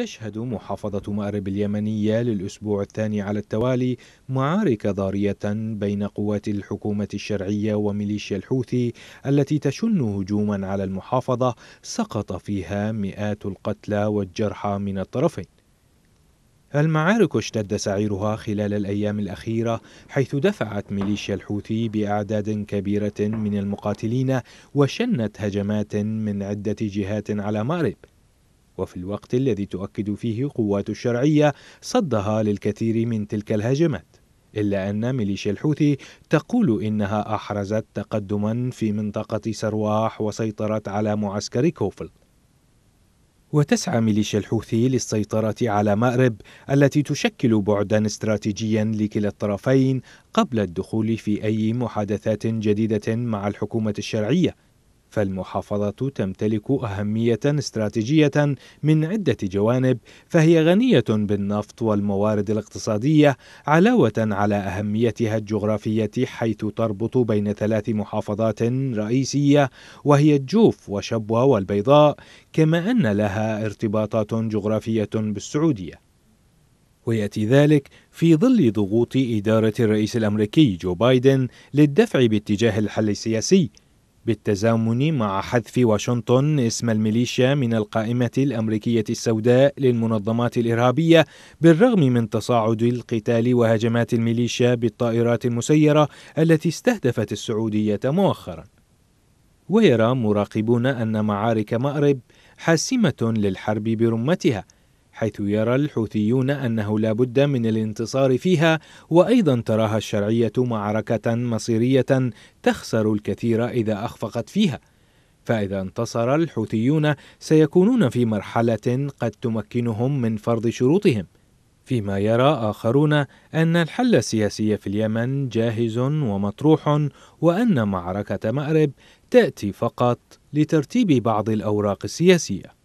تشهد محافظة مأرب اليمنية للأسبوع الثاني على التوالي معارك ضارية بين قوات الحكومة الشرعية وميليشيا الحوثي التي تشن هجوما على المحافظة سقط فيها مئات القتلى والجرحى من الطرفين المعارك اشتد سعيرها خلال الأيام الأخيرة حيث دفعت ميليشيا الحوثي بأعداد كبيرة من المقاتلين وشنت هجمات من عدة جهات على مأرب وفي الوقت الذي تؤكد فيه قوات الشرعية صدها للكثير من تلك الهجمات إلا أن ميليشيا الحوثي تقول إنها أحرزت تقدما في منطقة سرواح وسيطرت على معسكر كوفل وتسعى ميليشيا الحوثي للسيطرة على مأرب التي تشكل بعدا استراتيجيا لكلا الطرفين قبل الدخول في أي محادثات جديدة مع الحكومة الشرعية فالمحافظة تمتلك أهمية استراتيجية من عدة جوانب فهي غنية بالنفط والموارد الاقتصادية علاوة على أهميتها الجغرافية حيث تربط بين ثلاث محافظات رئيسية وهي الجوف وشبوة والبيضاء كما أن لها ارتباطات جغرافية بالسعودية وياتي ذلك في ظل ضغوط اداره الرئيس الامريكي جو بايدن للدفع باتجاه الحل السياسي بالتزامن مع حذف واشنطن اسم الميليشيا من القائمة الأمريكية السوداء للمنظمات الإرهابية بالرغم من تصاعد القتال وهجمات الميليشيا بالطائرات المسيرة التي استهدفت السعودية مؤخرا ويرى مراقبون أن معارك مأرب حاسمة للحرب برمتها حيث يرى الحوثيون أنه لا بد من الانتصار فيها وأيضا تراها الشرعية معركة مصيرية تخسر الكثير إذا أخفقت فيها فإذا انتصر الحوثيون سيكونون في مرحلة قد تمكنهم من فرض شروطهم فيما يرى آخرون أن الحل السياسي في اليمن جاهز ومطروح وأن معركة مأرب تأتي فقط لترتيب بعض الأوراق السياسية